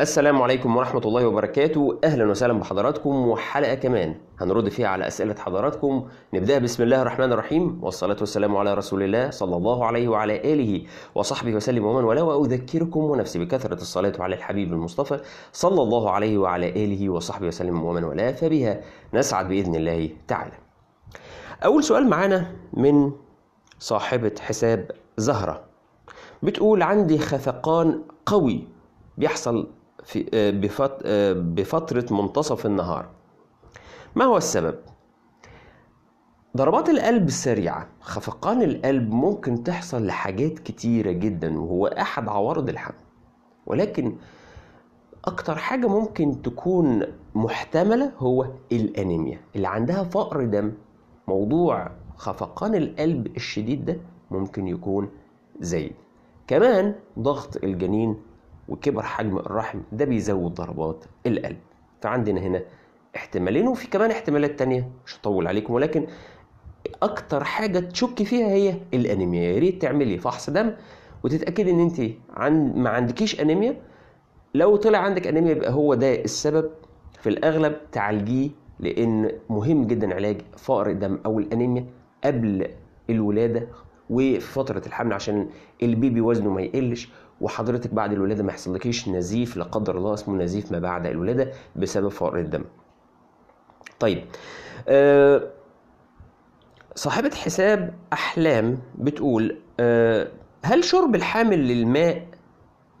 السلام عليكم ورحمة الله وبركاته أهلا وسهلا بحضراتكم وحلقة كمان هنرد فيها على أسئلة حضراتكم نبدأ بسم الله الرحمن الرحيم والصلاة والسلام على رسول الله صلى الله عليه وعلى آله وصحبه وسلم ومن ولا وأذكركم ونفسي بكثرة الصلاة على الحبيب المصطفى صلى الله عليه وعلى آله وصحبه وسلم ومن ولا فبها نسعد بإذن الله تعالى أول سؤال معانا من صاحبة حساب زهرة بتقول عندي خفقان قوي بيحصل في آه، آه، بفترة منتصف النهار ما هو السبب؟ ضربات القلب السريعة خفقان القلب ممكن تحصل لحاجات كتيرة جدا وهو أحد عوارض الحمل ولكن أكتر حاجة ممكن تكون محتملة هو الأنيميا اللي عندها فقر دم موضوع خفقان القلب الشديد ده ممكن يكون زايد كمان ضغط الجنين وكبر حجم الرحم ده بيزود ضربات القلب فعندنا هنا احتمالين وفي كمان احتمالات تانية مش هطول عليكم ولكن اكتر حاجه تشك فيها هي الانيميا يا ريت تعملي فحص دم وتتاكدي ان انت عن ما عندكيش انيميا لو طلع عندك انيميا يبقى هو ده السبب في الاغلب تعالجيه لان مهم جدا علاج فقر الدم او الانيميا قبل الولاده وفي فتره الحمل عشان البيبي وزنه ما يقلش وحضرتك بعد الولاده ما يحصلكيش نزيف لا قدر الله اسمه نزيف ما بعد الولاده بسبب فقر الدم. طيب آه، صاحبة حساب أحلام بتقول آه، هل شرب الحامل للماء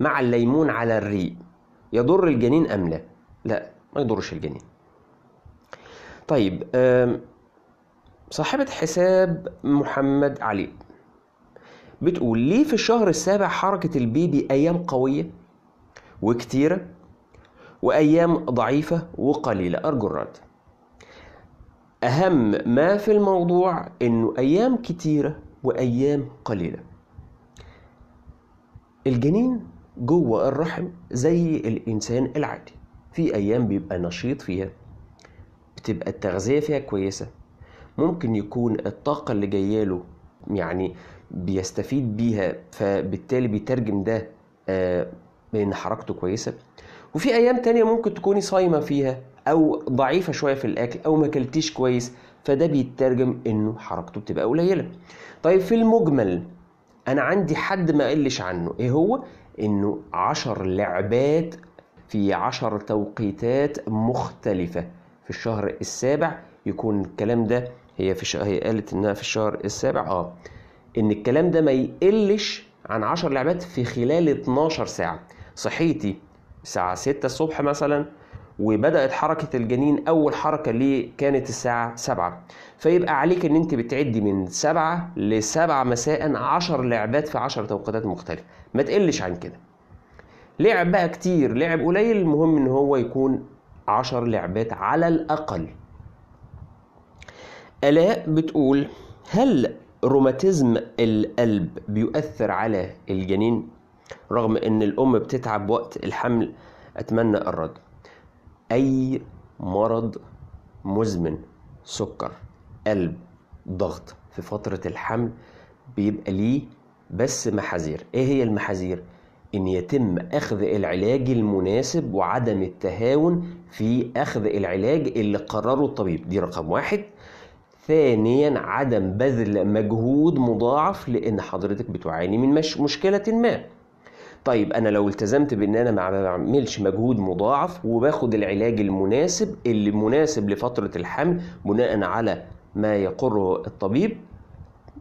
مع الليمون على الريق يضر الجنين أم لا؟ لا ما يضرش الجنين. طيب آه، صاحبة حساب محمد علي بتقول ليه في الشهر السابع حركة البيبي أيام قوية وكتيرة وأيام ضعيفة وقليلة أرجو الرد أهم ما في الموضوع إنه أيام كتيرة وأيام قليلة الجنين جوه الرحم زي الإنسان العادي في أيام بيبقى نشيط فيها بتبقى التغذية فيها كويسة ممكن يكون الطاقة اللي جاية له يعني بيستفيد بيها فبالتالي بيترجم ده آه، بان حركته كويسه وفي ايام تانية ممكن تكوني صايمه فيها او ضعيفه شويه في الاكل او ما اكلتيش كويس فده بيترجم انه حركته بتبقى قليله طيب في المجمل انا عندي حد ما قلش عنه ايه هو انه عشر لعبات في عشر توقيتات مختلفه في الشهر السابع يكون الكلام ده هي في هي قالت انها في الشهر السابع اه ان الكلام ده ما يقلش عن 10 لعبات في خلال 12 ساعه صحيتي الساعه 6 الصبح مثلا وبدات حركه الجنين اول حركه ليه كانت الساعه 7 فيبقى عليك ان انت بتعدي من 7 ل 7 مساء 10 لعبات في 10 توقيتات مختلفه ما تقلش عن كده لعب بقى كتير لعب قليل المهم ان هو يكون 10 لعبات على الاقل آلاء بتقول هل روماتيزم القلب بيؤثر على الجنين رغم ان الام بتتعب وقت الحمل اتمنى الرد اي مرض مزمن سكر قلب ضغط في فترة الحمل بيبقى ليه بس محاذير ايه هي المحاذير ان يتم اخذ العلاج المناسب وعدم التهاون في اخذ العلاج اللي قرره الطبيب دي رقم واحد ثانيا عدم بذل مجهود مضاعف لان حضرتك بتعاني من مش مشكله ما طيب انا لو التزمت بان انا ما بعملش مجهود مضاعف وباخد العلاج المناسب اللي مناسب لفتره الحمل بناء على ما يقره الطبيب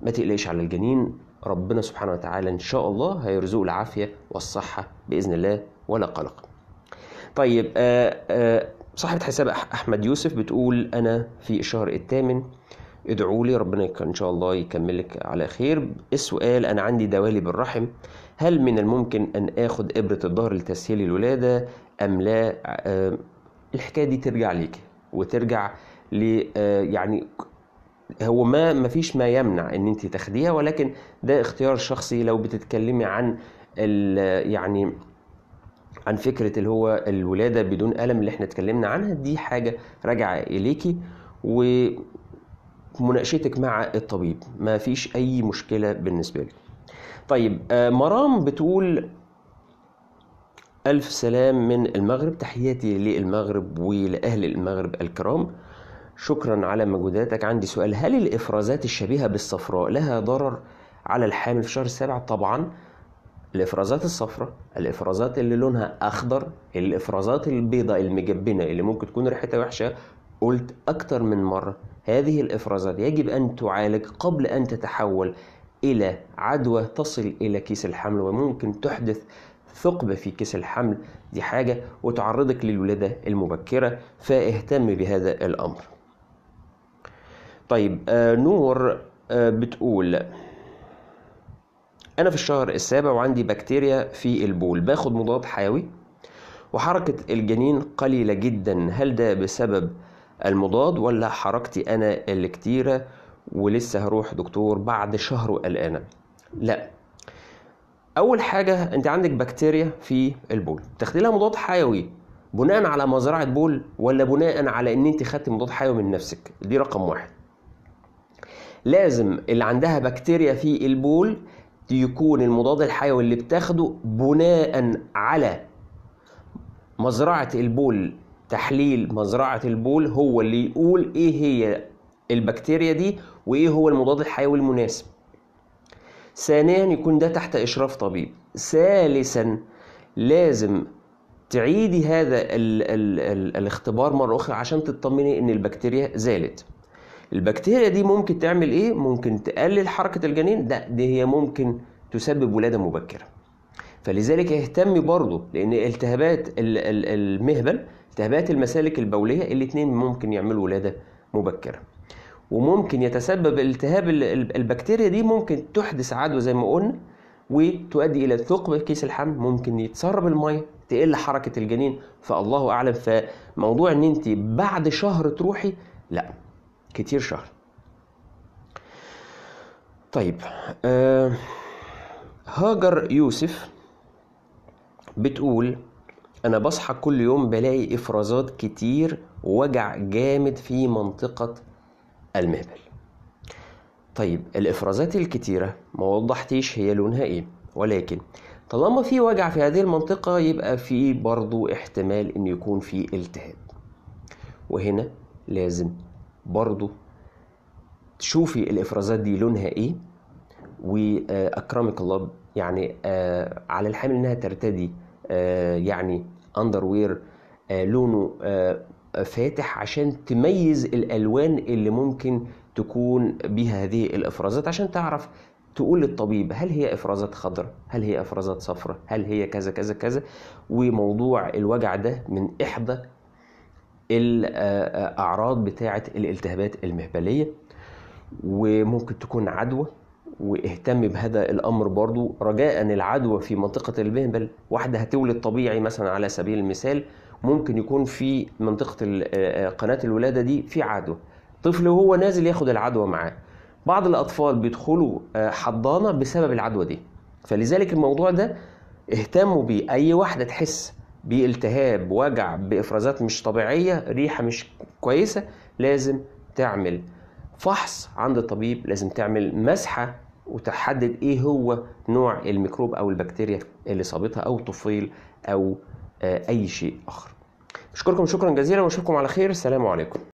ما تقلقش على الجنين ربنا سبحانه وتعالى ان شاء الله هيرزقه العافيه والصحه باذن الله ولا قلق طيب آآ آه، آآ آه، صاحبة حساب أحمد يوسف بتقول أنا في الشهر الثامن ادعوا لي ربنا إن شاء الله يكملك على خير السؤال أنا عندي دوالي بالرحم هل من الممكن أن أخذ إبرة الظهر لتسهيل الولادة أم لا أه الحكاية دي ترجع ليك وترجع ل أه يعني هو ما مفيش ما يمنع ان انت تاخديها ولكن ده اختيار شخصي لو بتتكلمي عن يعني عن فكره اللي هو الولاده بدون الم اللي احنا اتكلمنا عنها دي حاجه راجعه اليكي ومناقشتك مع الطبيب ما فيش اي مشكله بالنسبه لي طيب آه، مرام بتقول ألف سلام من المغرب تحياتي للمغرب ولأهل المغرب الكرام شكرا على مجهوداتك عندي سؤال هل الإفرازات الشبيهة بالصفراء لها ضرر على الحامل في شهر السابع طبعا الافرازات الصفراء الافرازات اللي لونها اخضر الافرازات البيضاء المجبنه اللي ممكن تكون ريحتها وحشه قلت اكتر من مره هذه الافرازات يجب ان تعالج قبل ان تتحول الى عدوى تصل الى كيس الحمل وممكن تحدث ثقب في كيس الحمل دي حاجه وتعرضك للولاده المبكره فاهتم بهذا الامر طيب آه نور آه بتقول انا في الشهر السابع وعندي بكتيريا في البول باخد مضاد حيوي وحركة الجنين قليلة جدا هل ده بسبب المضاد ولا حركتي انا اللي كتيرة ولسه هروح دكتور بعد شهر وقلقانة لا اول حاجة انت عندك بكتيريا في البول تاخدي لها مضاد حيوي بناء على مزرعة بول ولا بناء على ان انت خدت مضاد حيوي من نفسك دي رقم واحد لازم اللي عندها بكتيريا في البول يكون المضاد الحيوي اللي بتاخده بناء على مزرعة البول تحليل مزرعة البول هو اللي يقول ايه هي البكتيريا دي وايه هو المضاد الحيوي المناسب ثانيا يكون ده تحت اشراف طبيب ثالثا لازم تعيدي هذا الـ الـ الـ الاختبار مرة أخرى عشان تطمني إن البكتيريا زالت البكتيريا دي ممكن تعمل ايه ممكن تقلل حركه الجنين ده دي هي ممكن تسبب ولاده مبكره فلذلك اهتمي برضه لان التهابات المهبل التهابات المسالك البوليه الاثنين ممكن يعملوا ولاده مبكره وممكن يتسبب التهاب البكتيريا دي ممكن تحدث عدوى زي ما قلنا وتؤدي الى ثقب كيس الحمل ممكن يتسرب الميه تقل حركه الجنين فالله اعلم فموضوع ان انت بعد شهر تروحي لا كتير شهر طيب آه، هاجر يوسف بتقول أنا بصحى كل يوم بلاقي إفرازات كتير وجع جامد في منطقة المهبل طيب الإفرازات الكتيرة ما وضحتيش هي لونها إيه ولكن طالما في وجع في هذه المنطقة يبقى في برضو احتمال إن يكون في التهاب وهنا لازم برضو تشوفي الافرازات دي لونها ايه واكرمك الله يعني آه، على الحامل انها ترتدي آه، يعني اندر وير آه، لونه فاتح عشان تميز الالوان اللي ممكن تكون بيها هذه الافرازات عشان تعرف تقول للطبيب هل هي افرازات خضراء هل هي افرازات صفراء هل هي كذا كذا كذا وموضوع الوجع ده من احدى الاعراض بتاعه الالتهابات المهبليه وممكن تكون عدوى واهتم بهذا الامر برضو رجاء العدوى في منطقه المهبل واحده هتولد طبيعي مثلا على سبيل المثال ممكن يكون في منطقه قناه الولاده دي في عدوى طفل وهو نازل ياخد العدوى معاه بعض الاطفال بيدخلوا حضانه بسبب العدوى دي فلذلك الموضوع ده اهتموا بيه اي واحده تحس بالتهاب وجع بافرازات مش طبيعيه ريحه مش كويسه لازم تعمل فحص عند الطبيب لازم تعمل مسحه وتحدد ايه هو نوع الميكروب او البكتيريا اللي صابتها او طفيل او آه، اي شيء اخر بشكركم شكرا جزيلا واشوفكم على خير السلام عليكم